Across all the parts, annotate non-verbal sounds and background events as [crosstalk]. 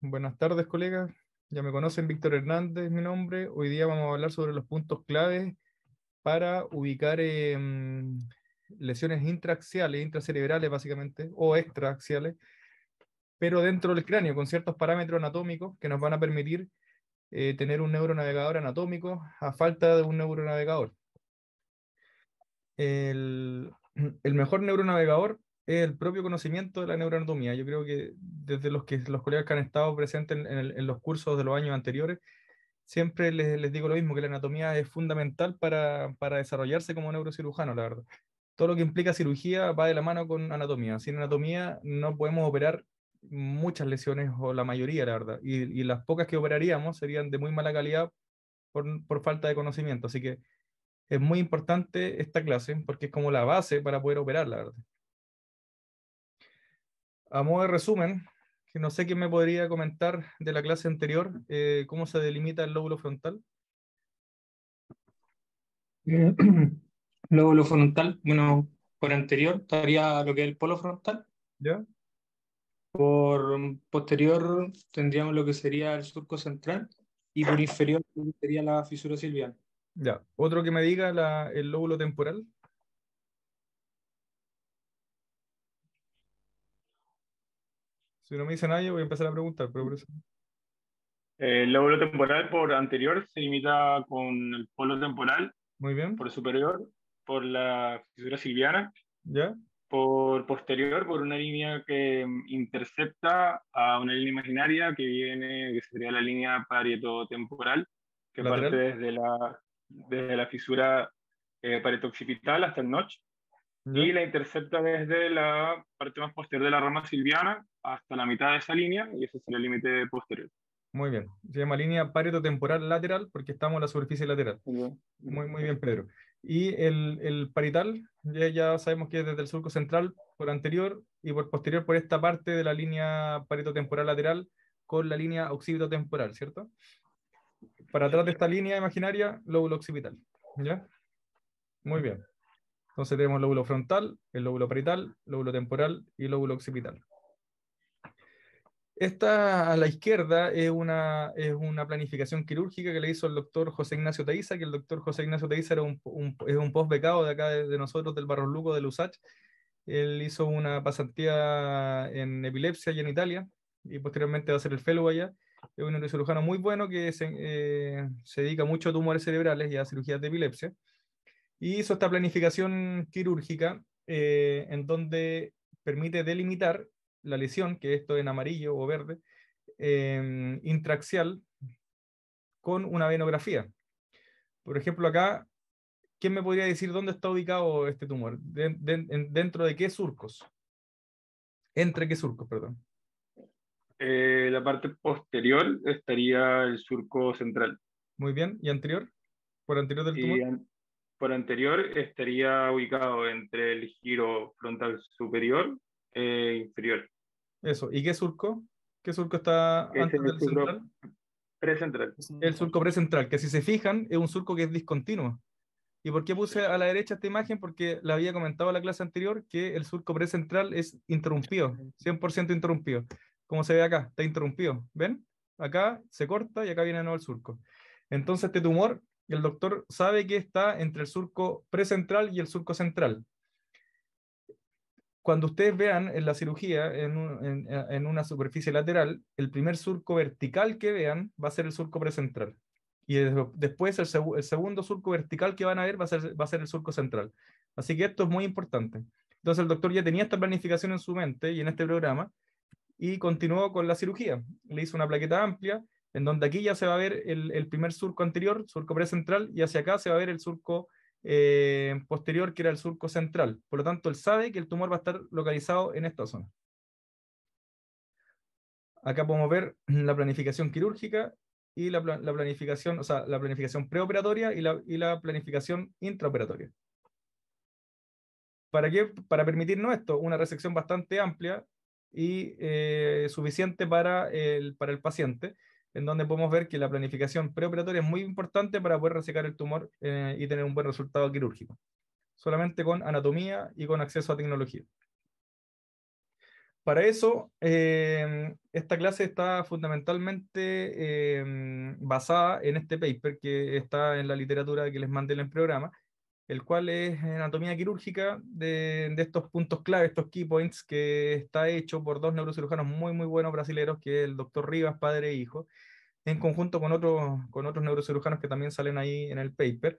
Buenas tardes, colegas. Ya me conocen, Víctor Hernández, mi nombre. Hoy día vamos a hablar sobre los puntos claves para ubicar em, lesiones intraaxiales, intracerebrales básicamente, o extraaxiales, pero dentro del cráneo, con ciertos parámetros anatómicos que nos van a permitir eh, tener un neuronavegador anatómico a falta de un neuronavegador. el [clears throat] mejor neuronavegador es el propio conocimiento de la neuroanatomía. Yo creo que desde los, que, los colegas que han estado presentes en, los cursos de los años anteriores, siempre les, digo lo mismo, que la anatomía es fundamental para, para, desarrollarse como neurocirujano, la verdad. Todo lo que implica cirugía va de la mano con anatomía. Sin anatomía no podemos operar muchas lesiones o la mayoría, la verdad. Y, las pocas que operaríamos serían de muy mala calidad por, por, falta de conocimiento. Así que es muy importante esta clase porque es como la base para poder operar, la verdad a modo de resumen, que no sé quién me podría comentar de la clase anterior, eh, cómo se delimita el lóbulo frontal. Eh, [clears throat] lóbulo frontal, bueno, por anterior estaría lo que es el polo frontal. ¿Ya? Por posterior tendríamos lo que sería el surco central y por inferior sería la fisura silviana. Ya, otro que me diga el lóbulo temporal. Si no me dice nadie, voy a empezar a preguntar. Pero eh, El lóbulo temporal por anterior se limita con el polo temporal. Muy bien. Por superior, por la fisura silviana. Ya. Por posterior, por una línea que intercepta a una línea imaginaria que viene, que sería la línea parietotemporal, que parte desde la, desde la fisura eh, hasta el notch. Y la intercepta desde la parte más posterior de la rama silviana, hasta la mitad de esa línea y ese es el límite posterior. Muy bien. Se llama línea pareto lateral porque estamos en la superficie lateral. Muy, muy bien, Pedro. Y el, el parital, ya, ya, sabemos que es desde el surco central por anterior y por posterior por esta parte de la línea pareto temporal lateral con la línea occipito temporal, ¿cierto? Para atrás de esta línea imaginaria, lóbulo occipital. ¿Ya? Muy bien. Entonces tenemos lóbulo frontal, el lóbulo parietal lóbulo temporal y lóbulo occipital. Esta a la izquierda es una, es una planificación quirúrgica que le hizo el doctor José Ignacio Teiza, que el doctor José Ignacio Teiza era un, es un post becado de acá de, nosotros, del Barros Luco, de Lusach. Él hizo una pasantía en epilepsia y en Italia, y posteriormente va a ser el fellow allá. Es un neurocirujano muy bueno que se, eh, dedica mucho a tumores cerebrales y a cirugías de epilepsia. Y hizo esta planificación quirúrgica eh, en donde permite delimitar la lesión, que esto en amarillo o verde, em, intraxial con una venografía. Por ejemplo, acá, ¿quién me podría decir dónde está ubicado este tumor? ¿Dentro de qué surcos? ¿Entre qué surcos, perdón? Eh, la parte posterior estaría el surco central. Muy bien, ¿y anterior? ¿Por anterior del tumor? por anterior estaría ubicado entre el giro frontal superior eh, inferior. Eso. ¿Y qué surco? ¿Qué surco está antes del central? Precentral. El surco precentral, que si se fijan, es un surco que es discontinuo. ¿Y por qué puse a la derecha esta imagen? Porque la había comentado en la clase anterior que el surco precentral es interrumpido, 100% interrumpido. Como se ve acá, está interrumpido. ¿Ven? Acá se corta y acá viene de nuevo el surco. Entonces, este tumor, el doctor sabe que está entre el surco precentral y el surco central. Cuando ustedes vean en la cirugía, eh, en, una superficie lateral, el primer surco vertical que vean va a ser el surco precentral. Y después el, segundo surco vertical que van a ver va a, ser, va a ser el surco central. Así que esto es muy importante. Entonces el doctor ya tenía esta planificación en su mente y en este programa y continuó con la cirugía. Le hizo una plaqueta amplia, en donde aquí ya se va a ver el, el primer surco anterior, surco precentral, y hacia acá se va a ver el surco eh, posterior, que era el surco central. Por lo tanto, él sabe que el tumor va a estar localizado en esta zona. Acá podemos ver [clears throat] la planificación quirúrgica y la, planificación, la planificación preoperatoria y la, planificación intraoperatoria. ¿Para qué? Para permitirnos esto, una resección bastante amplia y eh, suficiente para el paciente, en donde podemos ver que la planificación preoperatoria es muy importante para poder resecar el tumor eh, y tener un buen resultado quirúrgico, solamente con anatomía y con acceso a tecnología. Para eso, em, esta clase está fundamentalmente em, basada en este paper que está en la literatura que les mandé en el programa, el cual es anatomía quirúrgica de, estos puntos clave, estos key points, que está hecho por dos neurocirujanos muy, muy buenos brasileños, que es el doctor Rivas, padre e hijo, en conjunto con, otros con otros neurocirujanos que también salen ahí en el paper.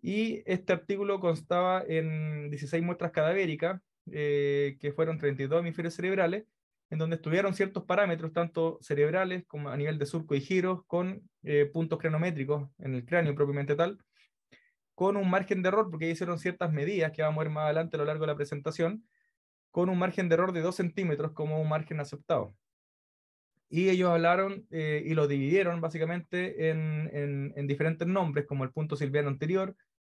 Y este artículo constaba en 16 muestras cadavéricas, eh, que fueron 32 hemisferios cerebrales, en donde estuvieron ciertos parámetros, tanto cerebrales como a nivel de surco y giros, con eh, puntos cronométricos en el cráneo propiamente tal, con un margen de error, porque hicieron ciertas medidas que vamos a ver más adelante a lo largo de la presentación, con un margen de error de 2 centímetros como un margen aceptado y ellos hablaron eh, y lo dividieron básicamente en, diferentes nombres, como el punto silviano anterior,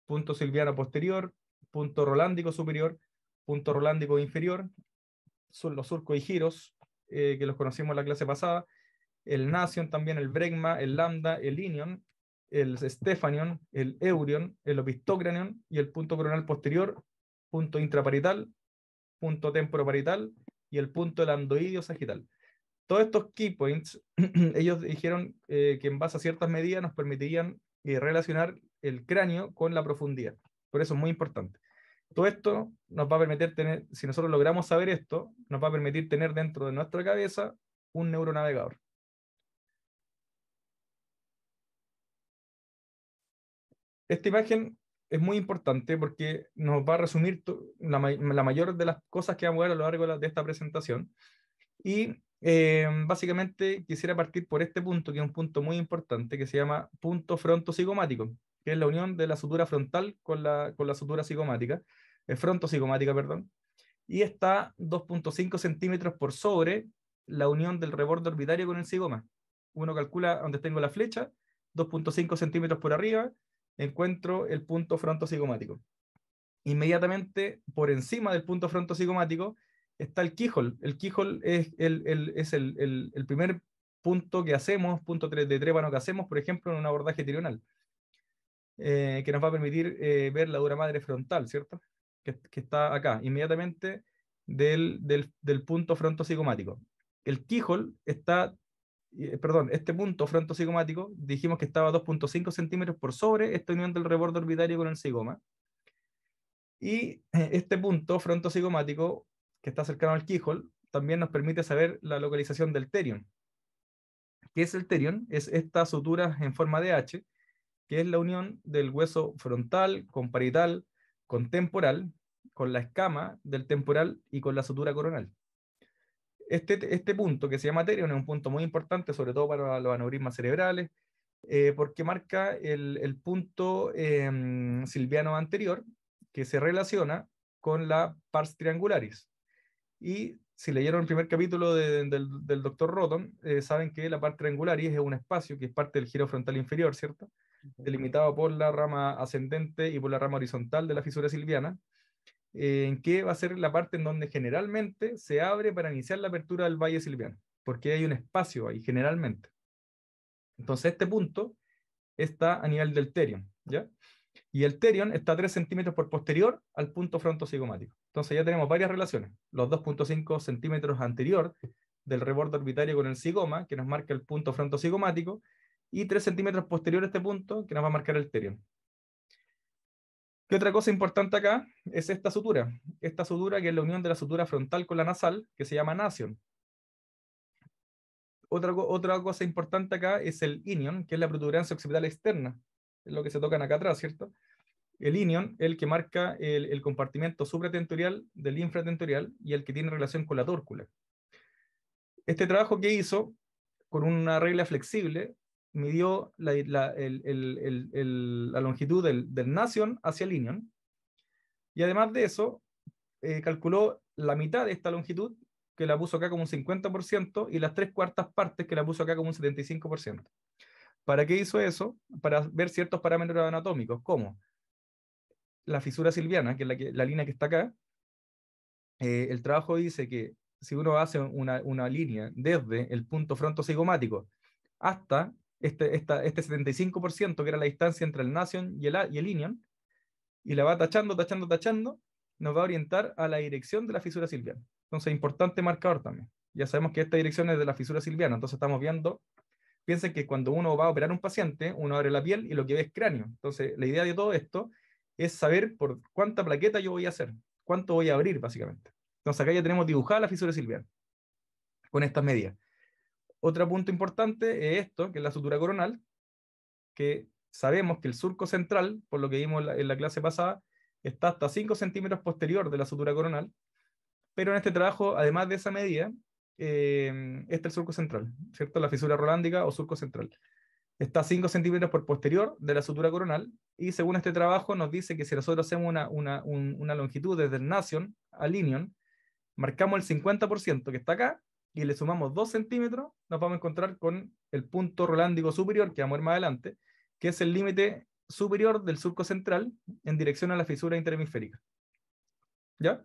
punto silviano posterior, punto rolándico superior, punto rolándico inferior, son los surcos y giros, eh, que los conocimos en la clase pasada, el nación también, el bregma, el lambda, el inion, el stefanion, el eurion, el opistocranion y el punto coronal posterior, punto intraparital, punto temporoparital y el punto landoidio sagital. Todos estos key points, [clears throat] ellos dijeron eh, que en base a ciertas medidas nos permitirían eh, relacionar el cráneo con la profundidad. Por eso es muy importante. Todo esto nos va a permitir tener, si nosotros logramos saber esto, nos va a permitir tener dentro de nuestra cabeza un neuronavegador. Esta imagen es muy importante porque nos va a resumir la, mayor de las cosas que vamos a ver a lo largo de, de esta presentación. Y Em, básicamente quisiera partir por este punto, que es un punto muy importante, que se llama punto frontosigomático... que es la unión de la sutura frontal con la, sutura psicomática, eh, perdón, y está 2.5 centímetros por sobre la unión del reborde orbitario con el cigoma Uno calcula donde tengo la flecha, 2.5 centímetros por arriba, encuentro el punto frontosigomático... Inmediatamente por encima del punto frontosigomático está el keyhole. El keyhole es el, el, es el, el primer punto que hacemos, punto de trébano que hacemos, por ejemplo, en un abordaje tirional, eh, que nos va a permitir eh, ver la dura madre frontal, ¿cierto? Que, está acá, inmediatamente del, del, del punto frontosigomático. El keyhole está, eh, perdón, este punto frontosigomático, dijimos que estaba 2.5 centímetros por sobre esta unión del reborde orbitario con el cigoma. Y este punto frontosigomático que está cercano al keyhole, también nos permite saber la localización del terion. ¿Qué es el terion? Es esta sutura en forma de H, que es la unión del hueso frontal, con parietal con temporal, con la escama del temporal y con la sutura coronal. Este, este punto que se llama terion es un punto muy importante, sobre todo para los aneurismas cerebrales, eh, porque marca el, el punto em, silviano anterior que se relaciona con la pars triangularis. Y si leyeron el primer capítulo del, doctor Roton, eh, saben que la parte triangular es un espacio que es parte del giro frontal inferior, ¿cierto? Delimitado por la rama ascendente y por la rama horizontal de la fisura silviana, eh, en que va a ser la parte en donde generalmente se abre para iniciar la apertura del valle silviano, porque hay un espacio ahí, generalmente. Entonces, este punto está a nivel del terion, ¿ya? Y el terion está a 3 centímetros por posterior al punto frontosigomático. Entonces ya tenemos varias relaciones. Los 2.5 centímetros anterior del reborde orbitario con el cigoma, que nos marca el punto frontosigomático, y 3 centímetros posterior a este punto, que nos va a marcar el terion. ¿Qué otra cosa importante acá? Es esta sutura. Esta sutura que es la unión de la sutura frontal con la nasal, que se llama nación. Otra, cosa importante acá es el inion, que es la protuberancia occipital externa. Es lo que se tocan acá atrás, ¿cierto? el inion el que marca el, el compartimiento supratentorial del infratentorial y el que tiene relación con la tórcula. Este trabajo que hizo con una regla flexible midió la, longitud del, del, hacia el inion y además de eso eh, calculó la mitad de esta longitud que la puso acá como un 50% y las tres cuartas partes que la puso acá como un 75%. ¿Para qué hizo eso? Para ver ciertos parámetros anatómicos, como la fisura silviana, que es la, línea que está acá, eh, el trabajo dice que si uno hace una, línea desde el punto frontosigomático hasta este, este 75% que era la distancia entre el Nation y el, y el Inion, y la va tachando, tachando, tachando, nos va a orientar a la dirección de la fisura silviana. Entonces, importante marcador también. Ya sabemos que esta dirección es de la fisura silviana, entonces estamos viendo, piensen que cuando uno va a operar un paciente, uno abre la piel y lo que ve es cráneo. Entonces, la idea de todo esto es saber por cuánta plaqueta yo voy a hacer, cuánto voy a abrir, básicamente. Entonces, acá ya tenemos dibujada la fisura silviana con estas medidas. Otro punto importante es esto, que es la sutura coronal, que sabemos que el surco central, por lo que vimos en la, clase pasada, está hasta 5 centímetros posterior de la sutura coronal, pero en este trabajo, además de esa medida, eh, está el surco central, ¿cierto? La fisura rolándica o surco central está 5 centímetros por posterior de la sutura coronal y según este trabajo nos dice que si nosotros hacemos una, una longitud desde el nación al inion, marcamos el 50% que está acá y le sumamos 2 centímetros, nos vamos a encontrar con el punto rolándico superior, que vamos a ver más adelante, que es el límite superior del surco central en dirección a la fisura interhemisférica. ¿Ya?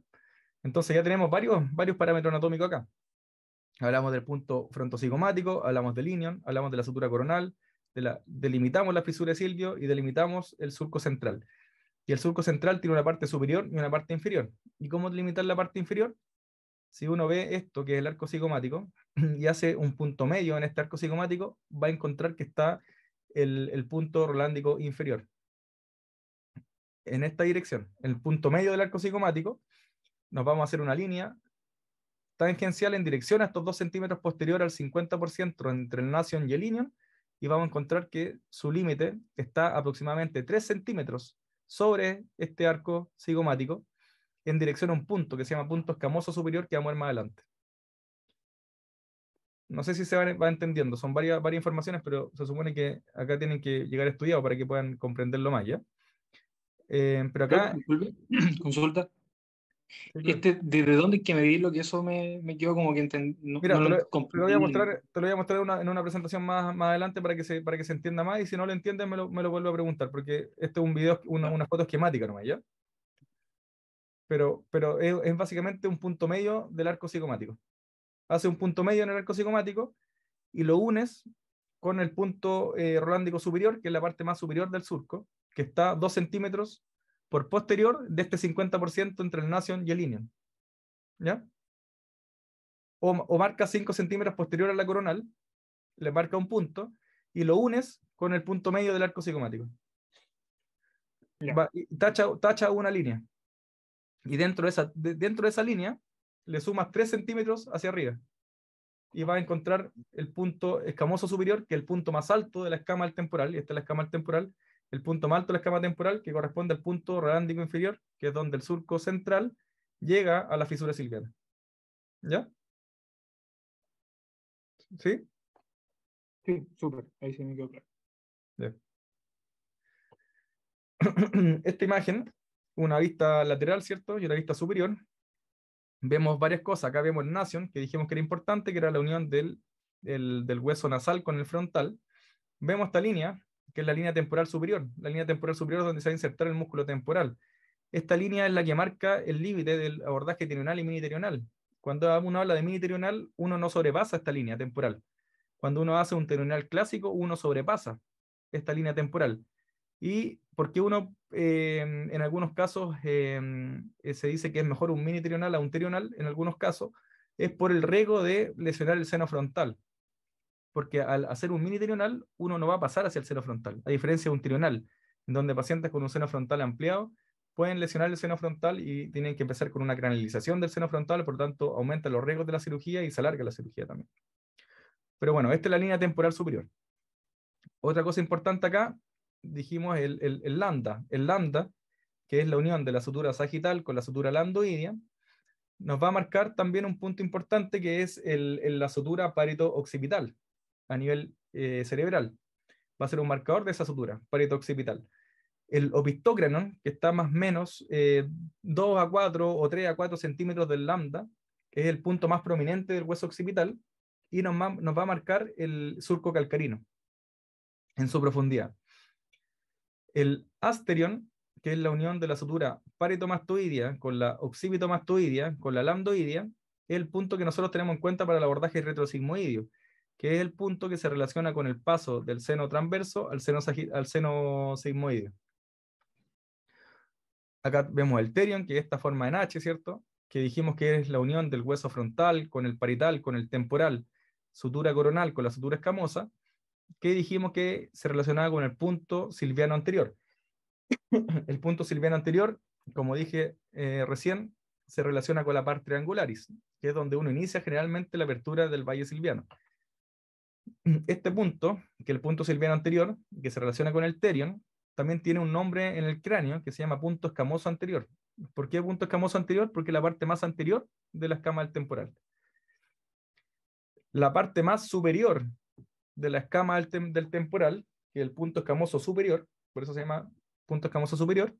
Entonces ya tenemos varios, varios parámetros anatómicos acá. Hablamos del punto frontocigomático, hablamos del inion, hablamos de la sutura coronal, delimitamos la fisura de Silvio y delimitamos el surco central. Y el surco central tiene una parte superior y una parte inferior. ¿Y cómo delimitar la parte inferior? Si uno ve esto, que es el arco cigomático, [clears throat] y hace un punto medio en este arco cigomático, va a encontrar que está el, punto rolándico inferior. En esta dirección, el punto medio del arco cigomático, nos vamos a hacer una línea tangencial en dirección a estos dos centímetros posterior al 50% entre el nación y el inion, y vamos a encontrar que su límite está aproximadamente 3 centímetros sobre este arco cigomático en dirección a un punto que se llama punto escamoso superior que vamos a ver más adelante. No sé si se va, entendiendo, son varias, varias informaciones, pero se supone que acá tienen que llegar estudiados para que puedan comprenderlo más, ¿ya? Eh, pero acá... [clears throat] Consulta. Este, ¿Desde dónde hay que medirlo? lo que eso me, me quedó como que Mira, te, lo, voy a mostrar, te lo voy a mostrar una, en una presentación más, más adelante para que, se, para que se entienda más y si no lo entiendes me lo, me lo vuelvo a preguntar porque este es un video, una, foto esquemática nomás, ¿ya? Pero, pero es, básicamente un punto medio del arco psicomático. Hace un punto medio en el arco psicomático y lo unes con el punto eh, rolándico superior, que es la parte más superior del surco, que está dos centímetros por posterior de este 50% entre el nación y el Inion. ¿Ya? O, marca 5 centímetros posterior a la coronal, le marca un punto, y lo unes con el punto medio del arco psicomático. tacha, una línea. Y dentro de, esa, dentro de esa línea le sumas 3 centímetros hacia arriba. Y va a encontrar el punto escamoso superior, que es el punto más alto de la escama temporal, y esta es la escama temporal, el punto más alto de la escama temporal, que corresponde al punto radándico inferior, que es donde el surco central llega a la fisura silviana. ¿Ya? ¿Sí? Sí, súper. Ahí se me quedó claro. [clears throat] Esta imagen, una vista lateral, ¿cierto? Y una vista superior. Vemos varias cosas. Acá vemos el nación, que dijimos que era importante, que era la unión del, del hueso nasal con el frontal. Vemos esta línea, que es la línea temporal superior. La línea temporal superior es donde se va a insertar el músculo temporal. Esta línea es la que marca el límite del abordaje terional y miniterional. Cuando uno habla de miniterional, uno no sobrepasa esta línea temporal. Cuando uno hace un terional clásico, uno sobrepasa esta línea temporal. Y porque uno, em, en algunos casos, em, eh, se dice que es mejor un miniterional a un terional, en algunos casos, es por el riesgo de lesionar el seno frontal porque al hacer un mini trional, uno no va a pasar hacia el seno frontal, a diferencia de un trional, en donde pacientes con un seno frontal ampliado pueden lesionar el seno frontal y tienen que empezar con una canalización del seno frontal, por lo tanto aumenta los riesgos de la cirugía y se alarga la cirugía también. Pero bueno, esta es la línea temporal superior. Otra cosa importante acá, dijimos el, el, lambda. El lambda, que es la unión de la sutura sagital con la sutura landoidea, nos va a marcar también un punto importante que es la sutura parito-occipital, a nivel eh, cerebral. Va a ser un marcador de esa sutura, parito-occipital. El opistocranon, que está más o menos 2 eh, a 4 o 3 a 4 centímetros del lambda, que es el punto más prominente del hueso occipital, y nos, nos va a marcar el surco calcarino en su profundidad. El asterion, que es la unión de la sutura paritomastoidia con la occipitomastoidia con la lambdoidia, es el punto que nosotros tenemos en cuenta para el abordaje retrosigmoidio que es el punto que se relaciona con el paso del seno transverso al seno, al Acá vemos el terion, que es esta forma en H, ¿cierto? Que dijimos que es la unión del hueso frontal con el parital, con el temporal, sutura coronal con la sutura escamosa, que dijimos que se relacionaba con el punto silviano anterior. [coughs] el punto silviano anterior, como dije eh, recién, se relaciona con la parte triangularis, que es donde uno inicia generalmente la apertura del valle silviano. [clears throat] este punto, que el punto silviano anterior, que se relaciona con el terion, también tiene un nombre en el cráneo que se llama punto escamoso anterior. ¿Por qué punto escamoso anterior? Porque es la parte más anterior de la escama del temporal. La parte más superior de la escama del, temporal, que es el punto escamoso superior, por eso se llama punto escamoso superior,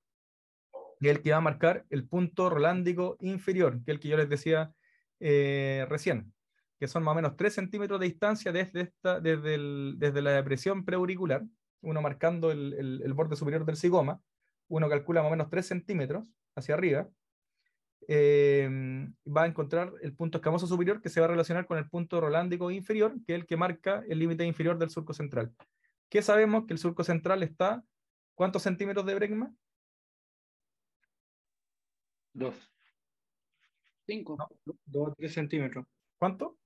y el que va a marcar el punto rolándico inferior, que es el que yo les decía eh, recién que son más o menos 3 centímetros de distancia desde, esta, desde, desde la depresión preauricular, uno marcando el, borde superior del cigoma, uno calcula más o menos 3 centímetros hacia arriba, eh, va a encontrar el punto escamoso superior que se va a relacionar con el punto rolándico inferior, que es el que marca el límite inferior del surco central. ¿Qué sabemos? Que el surco central está, ¿cuántos centímetros de bregma? Dos. Cinco. Dos o tres centímetros. ¿Cuánto?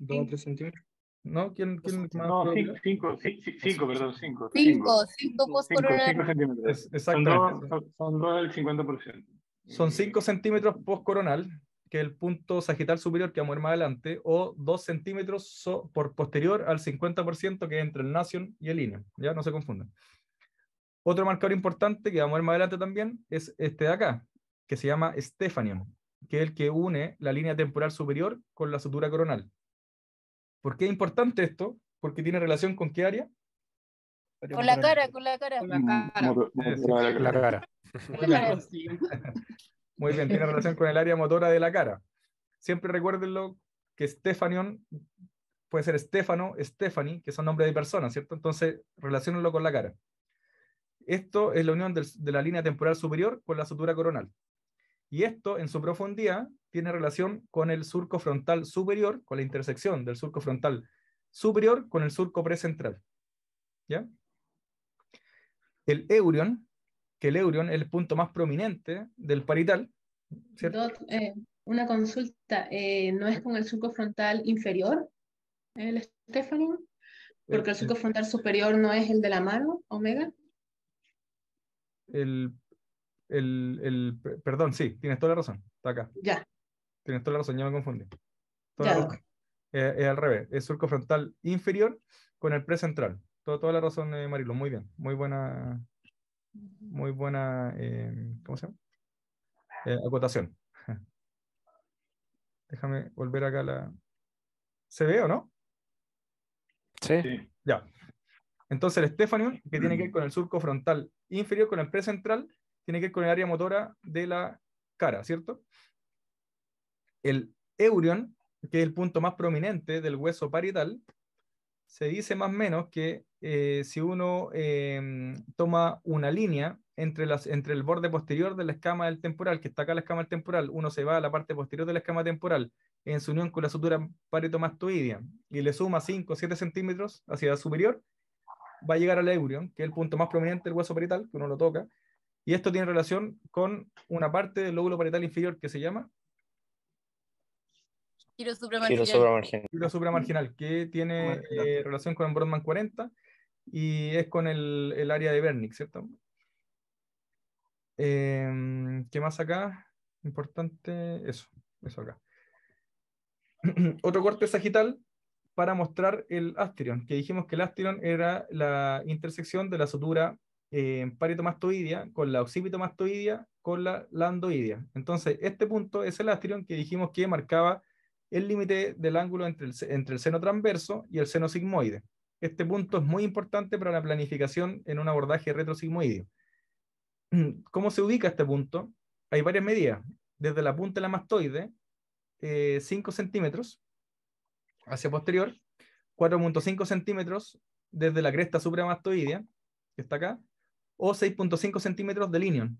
¿Dos o tres centímetros? ¿No? ¿Quién, quién más? No, cinco, perdón, cinco. Cinco, cinco, postcoronal. Cinco, centímetros. Exactamente. Son dos, del 50%. Son cinco centímetros postcoronal, que es el punto sagital superior que vamos a ver más adelante, o dos centímetros por posterior al 50% que es entre el nación y el INE. Ya no se confundan. Otro marcador importante que vamos a ver más adelante también es este de acá, que se llama Stephanion, que es el que une la línea temporal superior con la sutura coronal. ¿Por qué es importante esto? Porque tiene relación con qué área? Con la cara, con la cara. Con la cara. Muy bien, tiene relación con el área motora de la cara. Siempre recuérdenlo que Stefanion puede ser Stefano, Stephanie, que son nombres de personas, ¿cierto? Entonces, relacionenlo con la cara. Esto es la unión de la línea temporal superior con la sutura coronal. Y esto, en su profundidad, tiene relación con el surco frontal superior, con la intersección del surco frontal superior con el surco precentral. ¿Ya? El eurion, que el eurion es el punto más prominente del parital. Eh, una consulta, eh, ¿no es con el surco frontal inferior el eh, Stephanie? Porque el surco frontal superior no es el de la mano, omega. El el, perdón, sí, tienes toda la razón, está acá. Ya. Tienes toda la razón, ya me confundí. ya, es al revés, es surco frontal inferior con el precentral. Toda, toda la razón, eh, Marilo, muy bien, muy buena, muy buena, eh, ¿cómo se llama? Eh, acotación. [laughs] Déjame volver acá la... ¿Se ve o no? Sí. Ya. Entonces el Stephanie, que tiene que ver [clears throat] con el surco frontal inferior, con el precentral, tiene que ver con el área motora de la cara, ¿cierto? El eurion, que es el punto más prominente del hueso parietal, se dice más o menos que eh, si uno em, toma una línea entre, las, entre el borde posterior de la escama del temporal, que está acá la escama del temporal, uno se va a la parte posterior de la escama temporal en su unión con la sutura paritomastoidea y le suma 5 o 7 centímetros hacia la superior, va a llegar al eurion, que es el punto más prominente del hueso parietal que uno lo toca, y esto tiene relación con una parte del lóbulo parietal inferior que se llama Giro supramarginal. Giro supramarginal. que tiene eh, relación con el Brodmann 40 y es con el, área de Bernick, ¿cierto? Em, ¿Qué más acá? Importante, eso, eso acá. [clears throat] Otro corte sagital para mostrar el astrion, que dijimos que el astrion era la intersección de la sutura eh, paritomastoidea, con la occipitomastoidea, con la landoidea. Entonces, este punto es el astrión que dijimos que marcaba el límite del ángulo entre el, seno transverso y el seno sigmoide. Este punto es muy importante para la planificación en un abordaje retrosigmoideo. [clears throat] ¿Cómo se ubica este punto? Hay varias medidas. Desde la punta de la mastoide, 5 eh, centímetros hacia posterior, 4.5 centímetros desde la cresta supramastoidea, que está acá, o 6.5 centímetros de Linion.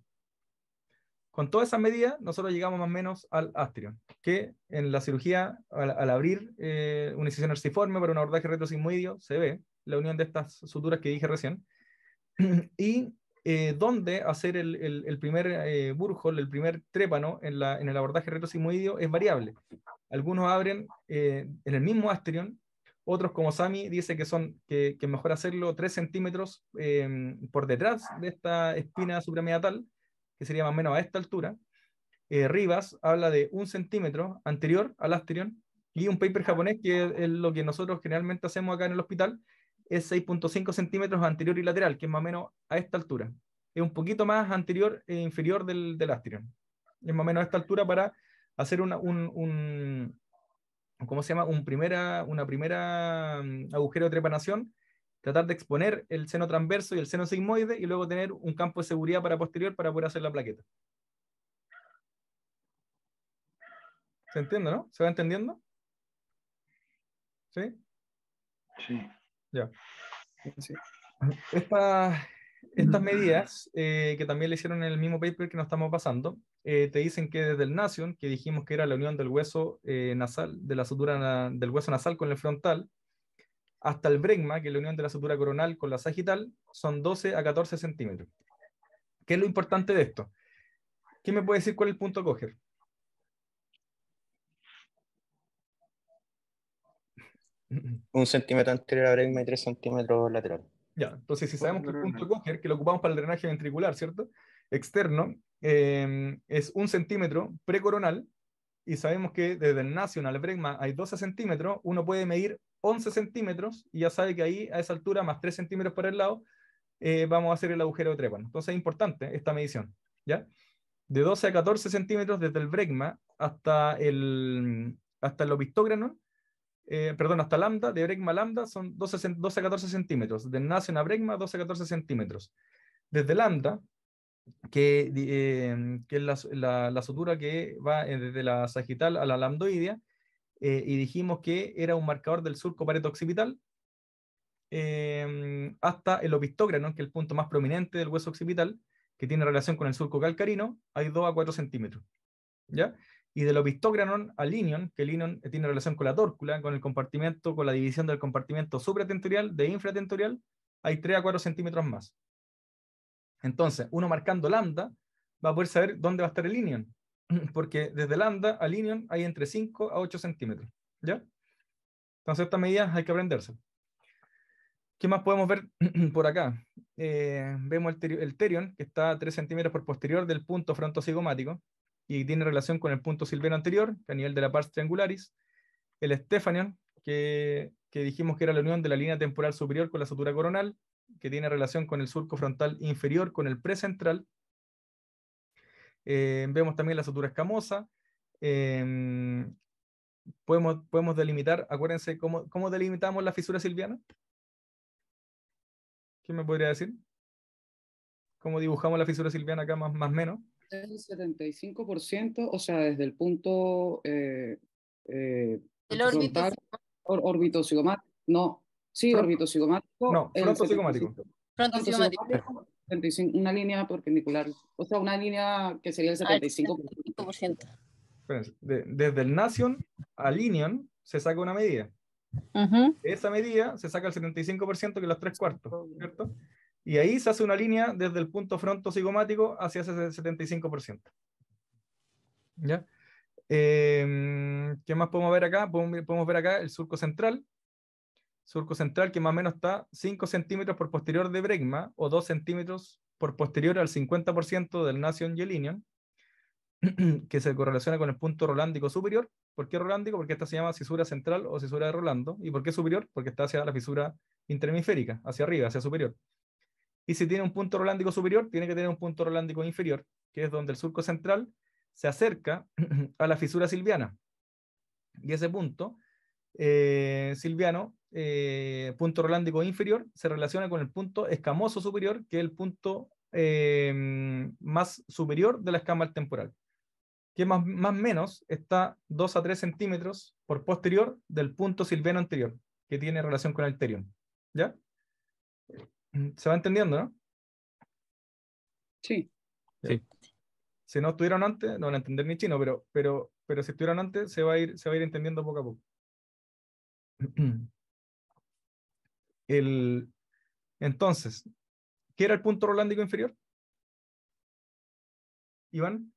Con toda esa medida nosotros llegamos más o menos al Astrion, que en la cirugía, al, abrir eh, una incisión arciforme para un abordaje retrosigmoideo, se ve la unión de estas suturas que dije recién, [clears throat] y donde eh, dónde hacer el, primer eh, burjo el primer trépano en, la, en el abordaje retrosigmoideo es variable. Algunos abren eh, en el mismo astrion, otros, como Sami, dice que son que, mejor hacerlo 3 centímetros em, por detrás de esta espina supramediatal, que sería más o menos a esta altura. Eh, Rivas habla de un centímetro anterior al asterión, y un paper japonés, que es, lo que nosotros generalmente hacemos acá en el hospital, es 6.5 centímetros anterior y lateral, que es más o menos a esta altura. Es un poquito más anterior e inferior del, del Es más o menos a esta altura para hacer un ¿cómo se llama? Un primera, una primera mm, agujero de trepanación, tratar de exponer el seno transverso y el seno sigmoide y luego tener un campo de seguridad para posterior para poder hacer la plaqueta. ¿Se entiende, no? ¿Se va entendiendo? ¿Sí? Sí. Ya. Esta, estas medidas, eh, que también le hicieron en el mismo paper que nos estamos pasando, eh, te dicen que desde el Nación, que dijimos que era la unión del hueso eh, nasal, de la sutura del hueso nasal con el frontal, hasta el bregma, que es la unión de la sutura coronal con la sagital, son 12 a 14 centímetros. ¿Qué es lo importante de esto? ¿Quién me puede decir cuál es el punto a coger? Un centímetro anterior a bregma y tres centímetros lateral. Ya, entonces si sabemos que el punto de que lo ocupamos para el drenaje ventricular, ¿cierto? Externo, em, es un centímetro precoronal, y sabemos que desde el National Bregma hay 12 centímetros, uno puede medir 11 centímetros, y ya sabe que ahí, a esa altura, más 3 centímetros por el lado, eh, vamos a hacer el agujero de trépano. Entonces es importante esta medición, ¿ya? De 12 a 14 centímetros desde el Bregma hasta el, hasta el eh, perdón, hasta lambda, de bregma a lambda son 12, a 14 centímetros, de nación a bregma 12 a 14 centímetros. Desde lambda, que, eh, que es la, sutura que va eh, desde la sagital a la lambdoidea, y dijimos que era un marcador del surco pareto occipital, em, hasta el opistócrano, que es el punto más prominente del hueso occipital, que tiene relación con el surco calcarino, hay 2 a 4 centímetros. ¿Ya? y del opistocranon al linion que el eh, tiene relación con la tórcula, con el compartimiento con la división del compartimento supratentorial de infratentorial, hay 3 a 4 centímetros más. Entonces, uno marcando lambda va a poder saber dónde va a estar el linion [clears throat] porque desde lambda al linion hay entre 5 a 8 centímetros. ¿Ya? Entonces, estas medidas hay que aprenderse. ¿Qué más podemos ver [clears throat] por acá? Eh, vemos el, terion, que está a 3 centímetros por posterior del punto frontosigomático y tiene relación con el punto silviano anterior, que a nivel de la pars triangularis, el stefanion, que, que dijimos que era la unión de la línea temporal superior con la sutura coronal, que tiene relación con el surco frontal inferior con el precentral. Eh, vemos también la sutura escamosa. Eh, podemos, podemos delimitar, acuérdense, ¿cómo, ¿cómo delimitamos la fisura silviana? ¿Qué me podría decir? ¿Cómo dibujamos la fisura silviana acá más o menos? el 75%, o sea, desde el punto eh, eh el órbito sigomático. no, sí, sigomático. No, Pronto sigomático. Una línea perpendicular, o sea, una línea que sería el 75%. Ah, desde el Nation al linion se saca una medida. esa medida se saca el 75% que los tres cuartos, ¿cierto? Y ahí se hace una línea desde el punto fronto cigomático hacia ese 75%. ¿Ya? Em, ¿Qué más podemos ver acá? Podemos ver acá el surco central. Surco central que más o menos está 5 centímetros por posterior de Bregma o 2 centímetros por posterior al 50% del Nation Yelinian, [clears throat] que se correlaciona con el punto rolándico superior. ¿Por qué rolándico? Porque esta se llama fisura central o fisura de Rolando. ¿Y por qué superior? Porque está hacia la fisura interhemisférica, hacia arriba, hacia superior. Y si tiene un punto rolándico superior, tiene que tener un punto rolándico inferior, que es donde el surco central se acerca [clears throat] a la fisura silviana. Y ese punto eh, silviano, eh, punto rolándico inferior, se relaciona con el punto escamoso superior, que es el punto eh, más superior de la escama temporal, que más, más menos está 2 a 3 centímetros por posterior del punto silviano anterior, que tiene relación con el terión. ¿Ya? Mm, ¿Se va entendiendo, no? Sí. Si no estuvieron antes, no van a entender ni chino, pero, pero, pero si estuvieron antes, se va, a ir, se va a ir entendiendo poco a poco. [clears throat] entonces, ¿qué era el punto rolándico inferior? Iván.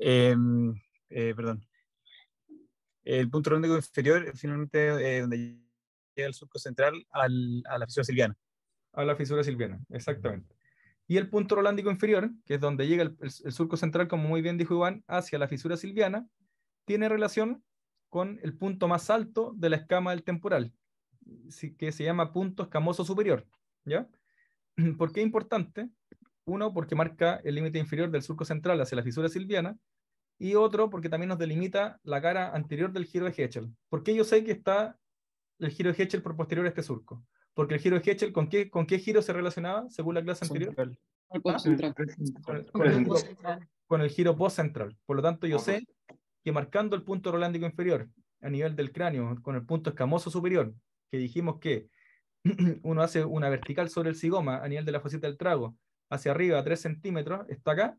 Em, eh, perdón. El punto rolándico inferior, finalmente, eh, donde del surco central, a la fisura silviana. A la fisura silviana, exactamente. Y el punto rolándico inferior, que es donde llega el, surco central, como muy bien dijo Iván, hacia la fisura silviana, tiene relación con el punto más alto de la escama del temporal, que se llama punto escamoso superior. ¿ya? [clears throat] ¿Por qué es importante? Uno, porque marca el límite inferior del surco central hacia la fisura silviana, y otro, porque también nos delimita la cara anterior del giro de Hechel. ¿Por qué yo sé que está el giro de hechel por posterior a este surco. Porque el giro de hechel ¿con qué, ¿con qué giro se relacionaba según la clase anterior? Ah, con, el, con, el, giro post central. Por lo tanto, yo sé que marcando el punto rolándico inferior a nivel del cráneo con el punto escamoso superior, que dijimos que [clears throat] uno hace una vertical sobre el cigoma a nivel de la fosita del trago, hacia arriba, 3 centímetros, está acá.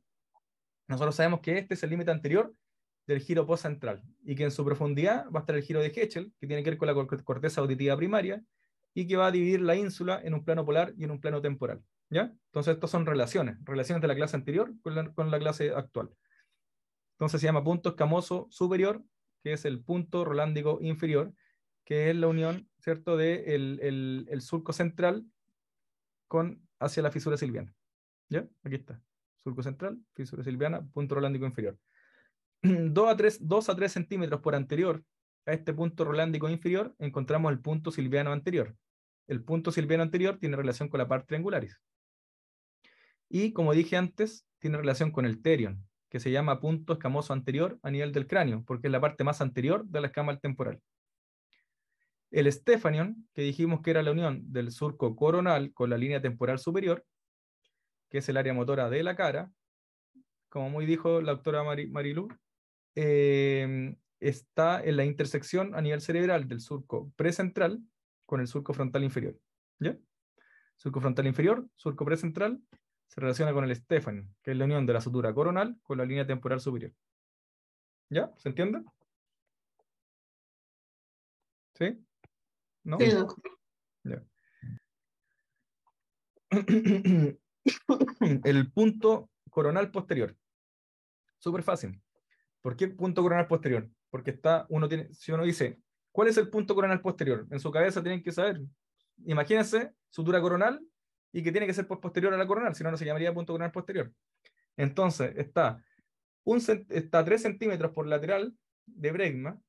Nosotros sabemos que este es el límite anterior del giro postcentral y que en su profundidad va a estar el giro de Hechel, que tiene que ver con la corteza auditiva primaria y que va a dividir la ínsula en un plano polar y en un plano temporal. ¿ya? Entonces, estas son relaciones, relaciones de la clase anterior con la, clase actual. Entonces se llama punto escamoso superior, que es el punto rolándico inferior, que es la unión, ¿cierto?, de el, surco central con, hacia la fisura silviana. ¿Ya? Aquí está. Surco central, fisura silviana, punto rolándico inferior. 2 [clears throat] a 3, a centímetros por anterior a este punto rolándico inferior, encontramos el punto silviano anterior. El punto silviano anterior tiene relación con la parte triangularis. Y como dije antes, tiene relación con el terion, que se llama punto escamoso anterior a nivel del cráneo, porque es la parte más anterior de la escama temporal. El estefanion, que dijimos que era la unión del surco coronal con la línea temporal superior, que es el área motora de la cara, como muy dijo la doctora Marilu, Em, está en la intersección a nivel cerebral del surco precentral con el surco frontal inferior. ¿Ya? Surco frontal inferior, surco precentral, se relaciona con el Stefan, que es la unión de la sutura coronal con la línea temporal superior. ¿Ya? ¿Se entiende? ¿Sí? ¿No? [coughs] El punto coronal posterior. super fácil. ¿Por qué punto coronal posterior? Porque está, uno tiene, si uno dice, ¿cuál es el punto coronal posterior? En su cabeza tienen que saber. Imagínense sutura coronal y que tiene que ser posterior a la coronal, si no, no se llamaría punto coronal posterior. Entonces, está, un, está 3 centímetros por lateral de bregma,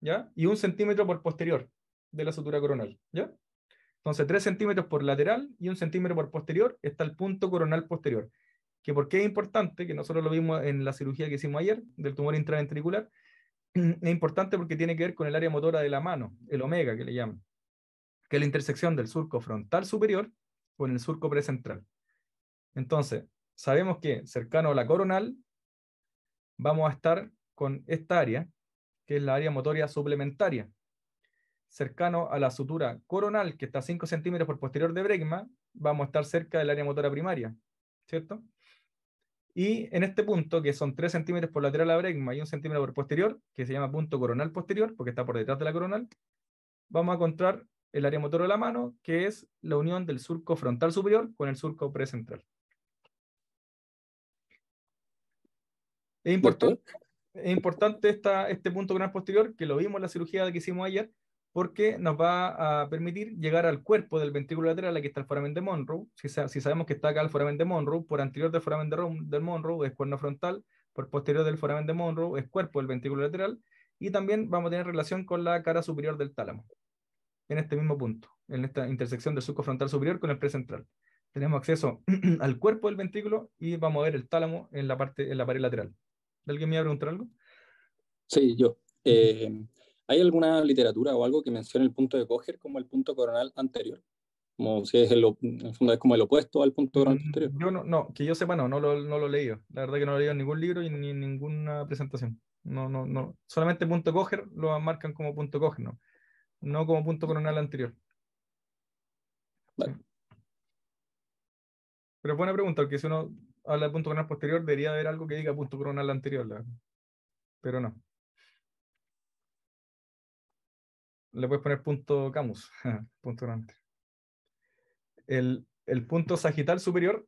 ¿ya? Y un centímetro por posterior de la sutura coronal, ¿ya? Entonces, 3 centímetros por lateral y un centímetro por posterior está el punto coronal posterior por qué es importante, que nosotros lo vimos en la cirugía que hicimos ayer del tumor intraventricular, [clears throat] es importante porque tiene que ver con el área motora de la mano, el omega que le llaman, que es la intersección del surco frontal superior con el surco precentral. Entonces, sabemos que cercano a la coronal vamos a estar con esta área, que es la área motoria suplementaria. Cercano a la sutura coronal, que está a 5 centímetros por posterior de bregma, vamos a estar cerca del área motora primaria, ¿cierto? Y en este punto, que son 3 centímetros por lateral a bregma y 1 centímetro por posterior, que se llama punto coronal posterior, porque está por detrás de la coronal, vamos a encontrar el área motor de la mano, que es la unión del surco frontal superior con el surco precentral. Es importante, es importante este punto coronal posterior, que lo vimos en la cirugía que hicimos ayer, porque nos va a permitir llegar al cuerpo del ventrículo lateral, aquí está el foramen de Monroe, si, sabemos que está acá el foramen de Monroe, por anterior del foramen de, Monroe es cuerno frontal, por posterior del foramen de Monroe es cuerpo del ventrículo lateral, y también vamos a tener relación con la cara superior del tálamo, en este mismo punto, en esta intersección del suco frontal superior con el precentral. Tenemos acceso [clears throat] al cuerpo del ventrículo y vamos a ver el tálamo en la, parte, en la pared lateral. ¿Alguien me va a preguntar algo? Sí, yo. ¿Hay alguna literatura o algo que mencione el punto de coger como el punto coronal anterior? Como si es el, es como el opuesto al punto coronal mm, anterior. Yo no, no que yo sepa, no, no lo, he leído. La verdad que no lo he leído en ningún libro y ni ninguna presentación. No, no, no. Solamente punto coger lo marcan como punto coger, ¿no? No como punto coronal anterior. Vale. Pero buena pregunta, porque si uno habla de punto coronal posterior, debería haber algo que diga punto coronal anterior, pero no. le puedes poner punto Camus, [laughs] punto grande. El, punto sagital superior,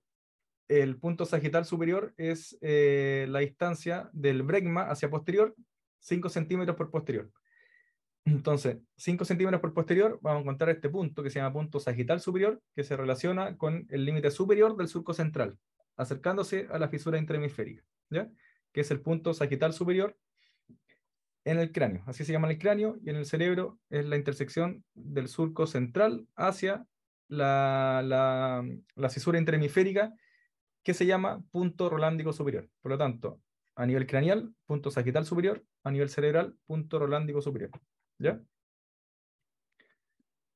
el punto sagital superior es eh, la distancia del bregma hacia posterior, 5 centímetros por posterior. Entonces, 5 centímetros por posterior, vamos a encontrar este punto que se llama punto sagital superior, que se relaciona con el límite superior del surco central, acercándose a la fisura interhemisférica, ¿ya? que es el punto sagital superior en el cráneo, así se llama el cráneo, y en el cerebro es la intersección del surco central hacia la, la, la cisura que se llama punto rolándico superior. Por lo tanto, a nivel craneal, punto sagital superior, a nivel cerebral, punto rolándico superior. ¿Ya?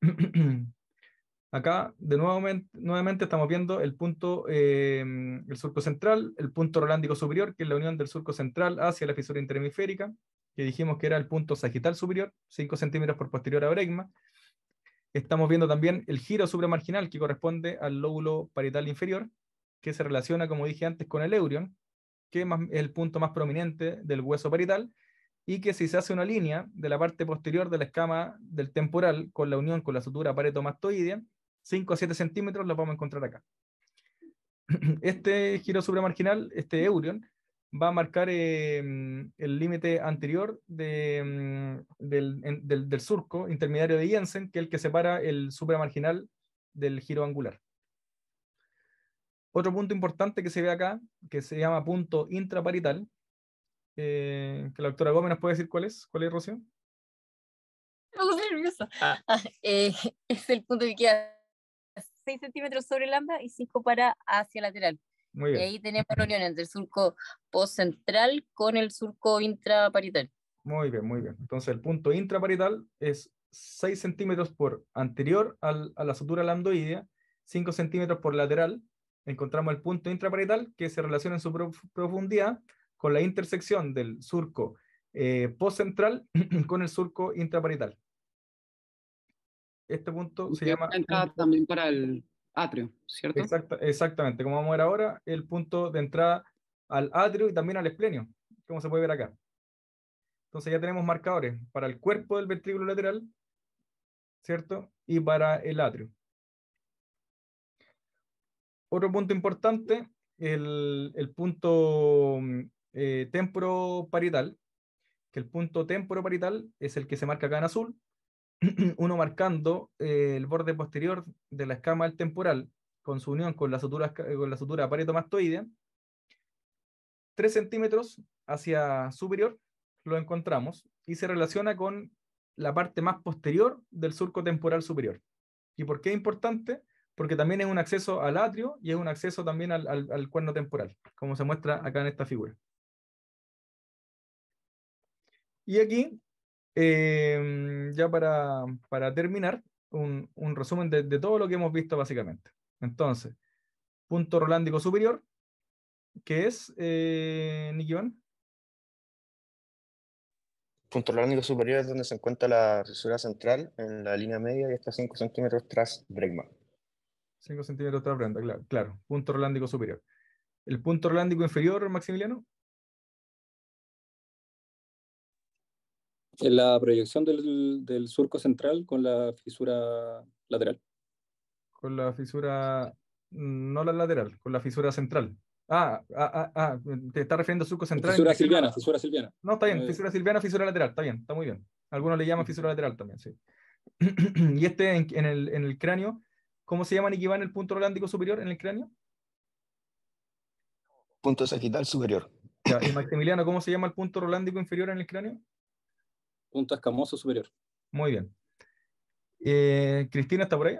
[clears throat] Acá, de nuevo nuevamente estamos viendo el punto, em, el surco central, el punto rolándico superior, que es la unión del surco central hacia la fisura interhemisférica, que dijimos que era el punto sagital superior, 5 centímetros por posterior a bregma. Estamos viendo también el giro supramarginal que corresponde al lóbulo parietal inferior, que se relaciona, como dije antes, con el eurion, que es el punto más prominente del hueso parital, y que si se hace una línea de la parte posterior de la escama del temporal con la unión con la sutura paretomastoidea, 5 a 7 centímetros los vamos a encontrar acá. [clears throat] Este giro supramarginal, este eurion, va a marcar eh, mm, el límite anterior de, mm, del, surco intermediario de Jensen, que es el que separa el supramarginal del giro angular. Otro punto importante que se ve acá, que se llama punto intraparital, eh, que la doctora Gómez nos puede decir cuál es, cuál es, Rocío. [laughs] nerviosa. Ah. Ah, eh, [laughs] es el punto que queda 6 centímetros sobre el lambda y 5 para hacia lateral. Y ahí tenemos reuniones entre el surco postcentral con el surco intraparital. Muy bien, muy bien. Entonces el punto intraparital es 6 centímetros por anterior a la sutura lambdoidea, 5 centímetros por lateral. Encontramos el punto intraparital que se relaciona en su profundidad con la intersección del surco eh, postcentral [clears throat] con el surco intraparital. Este punto se llama... También para el, atrio, ¿cierto? exactamente, como vamos a ver ahora, el punto de entrada al atrio y también al esplenio, como se puede ver acá. Entonces ya tenemos marcadores para el cuerpo del ventrículo lateral, ¿cierto? Y para el atrio. Otro punto importante, el, punto mm, eh, temporoparietal, que el punto temporoparietal es el que se marca acá en azul, [clears throat] uno marcando eh, el borde posterior de la escama del temporal con su unión con la sutura, eh, con la sutura 3 centímetros hacia superior lo encontramos y se relaciona con la parte más posterior del surco temporal superior. ¿Y por qué es importante? Porque también es un acceso al atrio y es un acceso también al cuerno temporal, como se muestra acá en esta figura. Y aquí Em, ya para, para, terminar, un, resumen de, todo lo que hemos visto básicamente. Entonces, punto rolándico superior, que es, eh, Punto rolándico superior es donde se encuentra la fisura central en la línea media y está 5 centímetros tras Bregman. 5 centímetros tras Brenda, claro, claro. Punto rolándico superior. ¿El punto rolándico inferior, Maximiliano? en eh, la proyección del, surco central con la fisura lateral. Con la fisura, no la lateral, con la fisura central. Ah, ah, ah, ah eh, te está refiriendo al surco central. Fisura silviana, fisura silviana. No, está bien, eh, fisura silviana, fisura lateral, está bien, está muy bien. Algunos le llaman fisura lateral también, sí. [clears throat] y este en, el, en el cráneo, ¿cómo se llama y en el punto holándico superior, en el cráneo? Punto sagital superior. y Maximiliano, ¿cómo se llama el punto rolándico inferior en el cráneo? punto escamoso superior. Muy bien. Eh, Cristina, ¿está por ahí?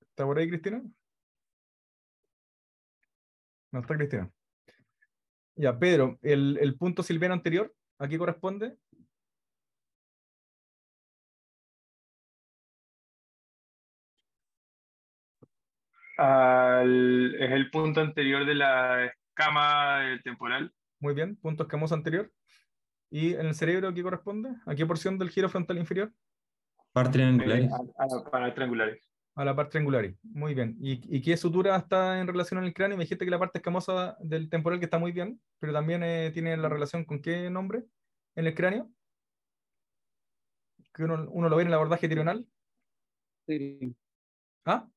¿Está por ahí, Cristina? No está Cristina. Ya, Pedro, el, punto silviano anterior, ¿a qué corresponde? es el punto anterior de la cama eh, temporal. Muy bien, punto escamoso anterior. ¿Y en el cerebro qué corresponde? ¿A qué porción del giro frontal inferior? Par triangular eh, A, la parte triangular A la parte triangular Muy bien. ¿Y, qué sutura está en relación al cráneo? Me dijiste que la parte escamosa del temporal que está muy bien, pero también eh, tiene la relación con qué nombre en el cráneo. Que uno, lo ve en el abordaje tirional. Terion. ¿Ah?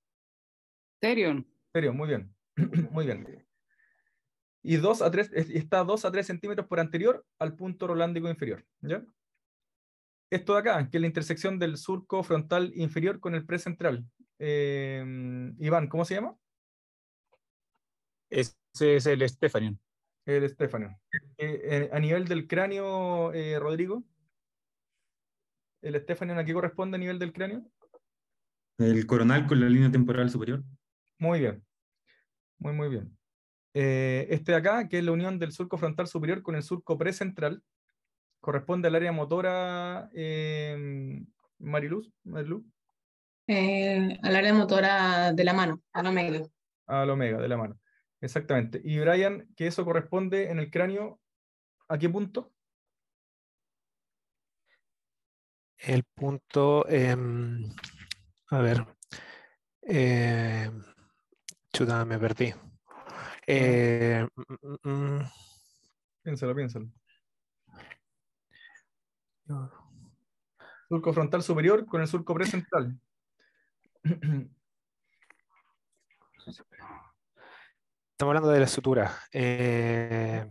Terion. Terion, muy bien. [clears throat] muy bien y a está 2 a 3 centímetros por anterior al punto rolándico inferior. ¿ya? Esto de acá, que es la intersección del surco frontal inferior con el precentral. Eh, Iván, ¿cómo se llama? Ese es el Estefanion. El Estefanion. Eh, eh, a nivel del cráneo, Rodrigo. ¿El a qué corresponde a nivel del cráneo? El coronal con la línea temporal superior. Muy bien. Muy, muy bien. Eh, este de acá, que es la unión del surco frontal superior con el surco precentral, corresponde al área motora em, Mariluz. Mariluz. Eh, al área motora de la mano, al omega. Al omega, de la mano. Exactamente. Y Brian, que eso corresponde en el cráneo, ¿a qué punto? El punto, em, a ver, em, me perdí. Eh, mm, mm, mm, piénsalo, piénsalo. Surco frontal superior con el surco precentral. Estamos hablando de la sutura. Eh,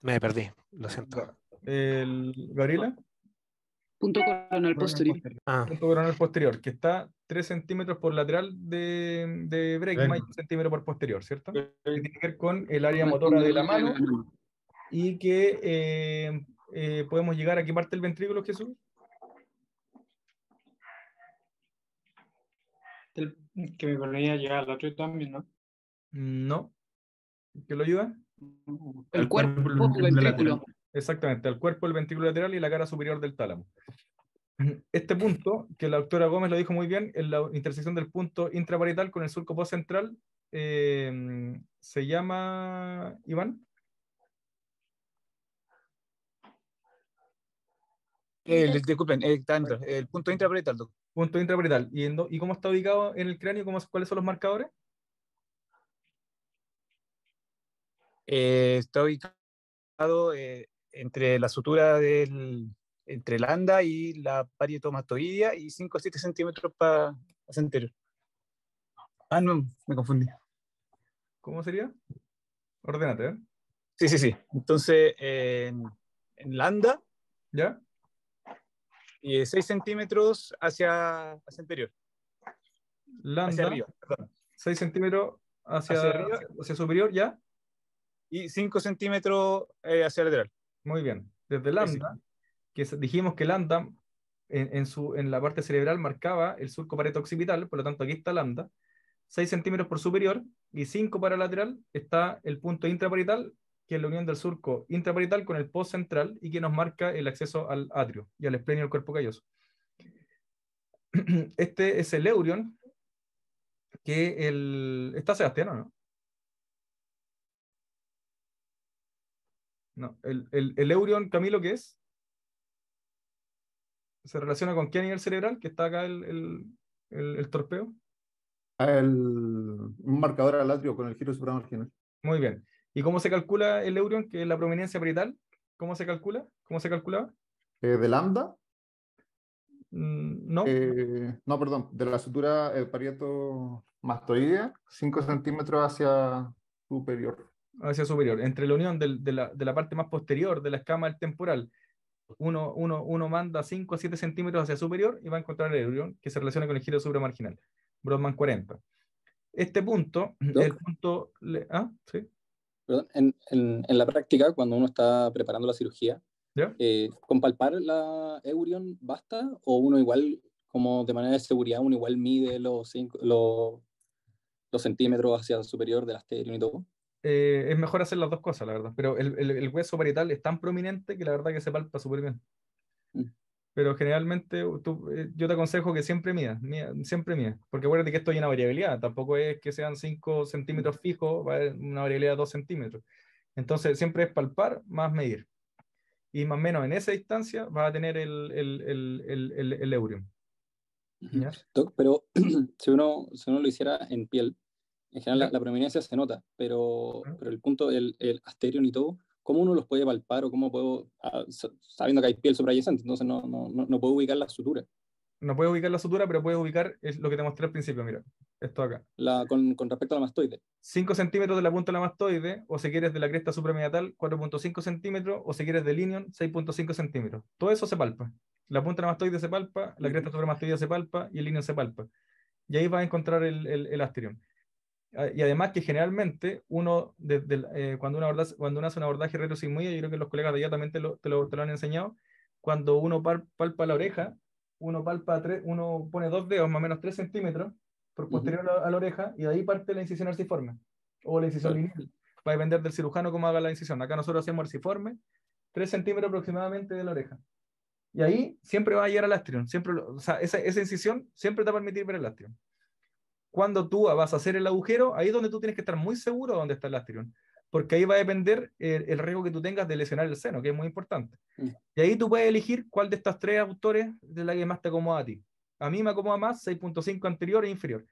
me perdí, lo siento. El, ¿Gabriela? Punto coronal posterior. Ah. Punto coronal posterior, que está 3 centímetros por lateral de, de break, más un centímetro por posterior, ¿cierto? Que tiene que ver con el área motora de la mano y que eh, eh, podemos llegar a qué parte del ventrículo, Jesús. que me a llegar al otro también, ¿no? No. ¿Qué lo ayuda? El, cuerpo, el ventrículo. Exactamente, al cuerpo, del ventrículo lateral y la cara superior del tálamo. Este punto, que la doctora Gómez lo dijo muy bien, en la intersección del punto intraparietal con el surco postcentral, em, se llama, Iván. Eh, disculpen, eh, el punto intraparietal. Punto intraparietal. ¿Y, cómo está ubicado en el cráneo? ¿Cuáles son los marcadores? Eh, está ubicado entre la sutura del, entre el y la parietomastoidea y 5 o 7 centímetros para hacia anterior. Ah, no, me confundí. ¿Cómo sería? Ordenate, ¿eh? Sí, sí, sí. Entonces, en landa ¿Ya? Y 6 centímetros hacia, hacia anterior. Landa, hacia arriba, perdón. 6 centímetros hacia, hacia, arriba, hacia superior, ¿ya? Y 5 centímetros eh, hacia lateral. Muy bien. Desde lambda, que dijimos que lambda en, la parte cerebral marcaba el surco pareto occipital, por lo tanto aquí está lambda. 6 centímetros por superior y 5 para lateral está el punto intraparietal, que es la unión del surco intraparietal con el post central y que nos marca el acceso al atrio y al esplenio del cuerpo calloso. [clears throat] Este es el eurion, que el, está sebastiano, ¿no? No, el, el, Eurion, Camilo, ¿qué es? ¿Se relaciona con qué nivel cerebral? ¿Que está acá el, torpeo? Un marcador al atrio con el giro supramarginal. Muy bien. ¿Y cómo se calcula el Eurion, que es la prominencia parietal? ¿Cómo se calcula? ¿Cómo se calcula? Eh, ¿De lambda? Mm, no. Eh, no, perdón, de la sutura el parieto mastoidea, 5 centímetros hacia superior hacia superior, entre la unión de, la, de, la, parte más posterior de la escama del temporal, uno, uno, uno manda 5 a 7 centímetros hacia superior y va a encontrar el eurion que se relaciona con el giro supramarginal, Brodmann 40. Este punto, el punto... ¿ah? sí. Perdón, en, en, la práctica, cuando uno está preparando la cirugía, eh, ¿con palpar la eurión basta o uno igual, como de manera de seguridad, uno igual mide los, cinco, los, los centímetros hacia el superior la asterión y todo? Eh, es mejor hacer las dos cosas, la verdad. Pero el, el, hueso parietal es tan prominente que la verdad que se palpa súper bien. Mm. Pero generalmente uh, eh, yo te aconsejo que siempre midas, mida, siempre midas. Porque acuérdate que esto hay una variabilidad, tampoco es que sean 5 centímetros fijos, una variabilidad de 2 centímetros. Entonces siempre es palpar más medir. Y más o menos en esa distancia vas a tener el, el, el, el Pero [clears throat] si uno, si uno lo hiciera en piel, en general la, prominencia se nota, pero, pero el punto, el, el asterion y todo, ¿cómo uno los puede palpar o cómo puedo, ah, sabiendo que hay piel subyacente, entonces no, no, no, puedo ubicar la sutura? No puedo ubicar la sutura, pero puedo ubicar lo que te mostré al principio, mira, esto acá. La, con, con, respecto a la mastoide. 5 centímetros de la punta de la mastoide, o si quieres de la cresta supramediatal, 4.5 centímetros, o si quieres del inion, 6.5 centímetros. Todo eso se palpa. La punta de la mastoide se palpa, la cresta supramastoide se palpa y el inion se palpa. Y ahí vas a encontrar el, el, el asterión. Ah, y además que generalmente uno, eh, cuando, uno cuando uno hace un abordaje retrosismoide, yo creo que los colegas de allá también te lo, te lo, han enseñado, cuando uno palpa la oreja, uno, palpa tres, uno pone dos dedos, más o menos tres centímetros, por posterior a, la, oreja, y de ahí parte la incisión arciforme, o la incisión lineal. Va a depender del cirujano cómo haga la incisión. Acá nosotros hacemos arciforme, tres centímetros aproximadamente de la oreja. Y ahí siempre va a llegar al astrión. Siempre, o sea, esa, esa incisión siempre te va a permitir ver el astrión cuando tú vas a hacer el agujero, ahí es donde tú tienes que estar muy seguro de dónde está el astrión, porque ahí va a depender el, riesgo que tú tengas de lesionar el seno, que es muy importante. Mm. Y ahí tú puedes elegir cuál de estas tres autores es la que más te acomoda a ti. A mí me acomoda más 6.5 anterior e inferior.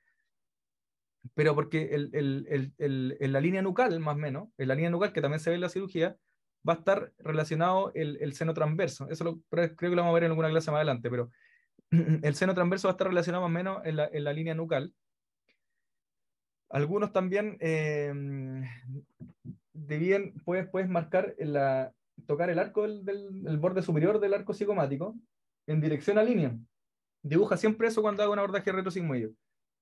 Pero porque en la línea nucal, más o menos, en la línea nucal que también se ve en la cirugía, va a estar relacionado el, seno transverso. Eso creo que lo vamos a ver en alguna clase más adelante, pero [clears throat] el seno transverso va a estar relacionado más o menos en la línea nucal algunos también eh, debían, puedes, puedes marcar tocar el arco del, borde superior del arco psicomático en dirección a línea. Dibuja siempre eso cuando hago un abordaje retro sin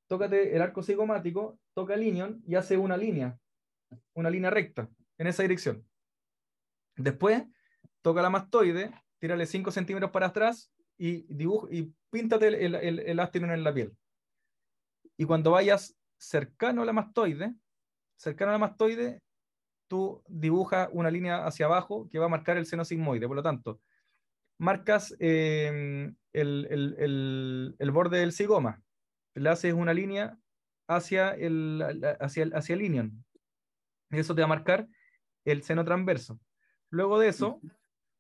Tócate el arco psicomático, toca línea y hace una línea, una línea recta en esa dirección. Después, toca la mastoide, tírale 5 centímetros para atrás y, dibuja, y píntate el, el, en la piel. Y cuando vayas cercano a la mastoide, cercano a la mastoide, tú dibujas una línea hacia abajo que va a marcar el seno sigmoide. Por lo tanto, marcas em, el, el, el, el, borde del cigoma, le haces una línea hacia el, hacia el, hacia el inion. Y eso te va a marcar el seno transverso. Luego de eso,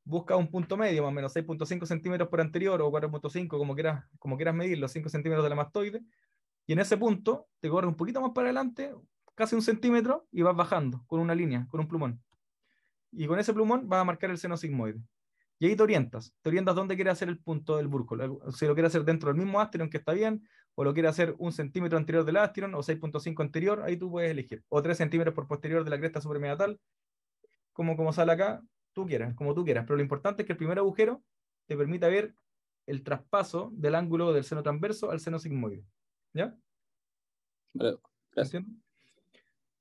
busca un punto medio, más o menos 6.5 centímetros por anterior o 4.5, como quieras, como quieras los 5 centímetros de la mastoide, y en ese punto te corres un poquito más para adelante, casi un centímetro, y vas bajando con una línea, con un plumón. Y con ese plumón vas a marcar el seno sigmoide. Y ahí te orientas. Te orientas dónde quiere hacer el punto del búrculo. Si lo quiere hacer dentro del mismo ástero que está bien, o lo quiere hacer un centímetro anterior del ástero, o 6.5 anterior, ahí tú puedes elegir. O 3 centímetros por posterior de la cresta supermedial como, como sale acá, tú quieras, como tú quieras. Pero lo importante es que el primer agujero te permita ver el traspaso del ángulo del seno transverso al seno sigmoide. ¿Ya? gracias.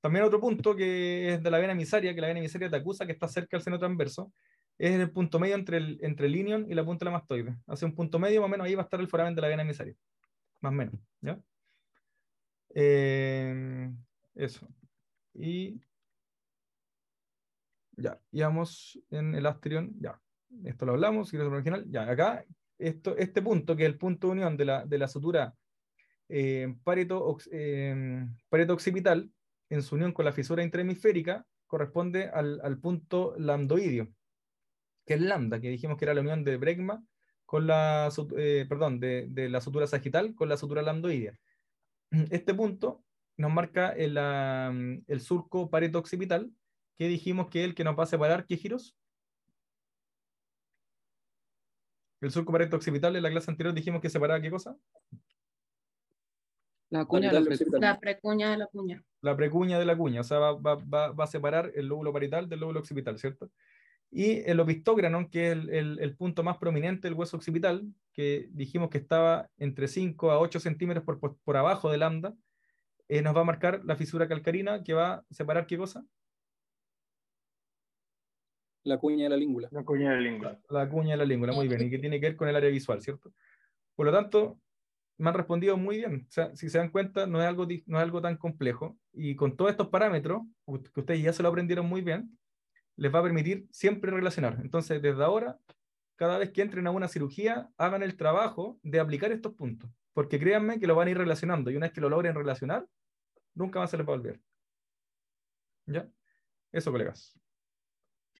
También otro punto que es de la vena emisaria, que la vena emisaria te acusa que está cerca del seno transverso, es el punto medio entre el, entre el inion y la punta de la mastoide. Hace un punto medio, más o menos, ahí va a estar el foramen de la vena emisaria. Más o menos, ¿ya? Eh, eso. Y ya, Y vamos en el astrión, ya. Esto lo hablamos, si original, ya. Acá, esto, este punto, que es el punto de unión de la, de la sutura eh, eh, pareto, occipital en su unión con la fisura intrahemisférica corresponde al, punto lambdoidio, que es lambda, que dijimos que era la unión de Bregma con la, eh, perdón, de, la sutura sagital con la sutura lambdoidia. Este punto nos marca el, el surco pareto occipital, que dijimos que es el que nos va a separar qué giros, el surco pareto occipital en la clase anterior dijimos que separaba qué cosa? La cuña de la, precuña. de la cuña. La precuña de la cuña, o sea, va, a separar el lóbulo parital del lóbulo occipital, ¿cierto? Y el opistógrano, que es el, punto más prominente del hueso occipital, que dijimos que estaba entre 5 a 8 centímetros por, abajo del lambda, eh, nos va a marcar la fisura calcarina que va a separar qué cosa? La cuña de la língula. La cuña de la língula. La, cuña de la língula, muy bien, y que tiene que ver con el área visual, ¿cierto? Por lo tanto, me han respondido muy bien. si se dan cuenta, no es algo, no es algo tan complejo. Y con todos estos parámetros, que ustedes ya se lo aprendieron muy bien, les va a permitir siempre relacionar. Entonces, desde ahora, cada vez que entren a una cirugía, hagan el trabajo de aplicar estos puntos. Porque créanme que lo van a ir relacionando. Y una vez que lo logren relacionar, nunca más se les va a olvidar. ¿Ya? Eso, colegas.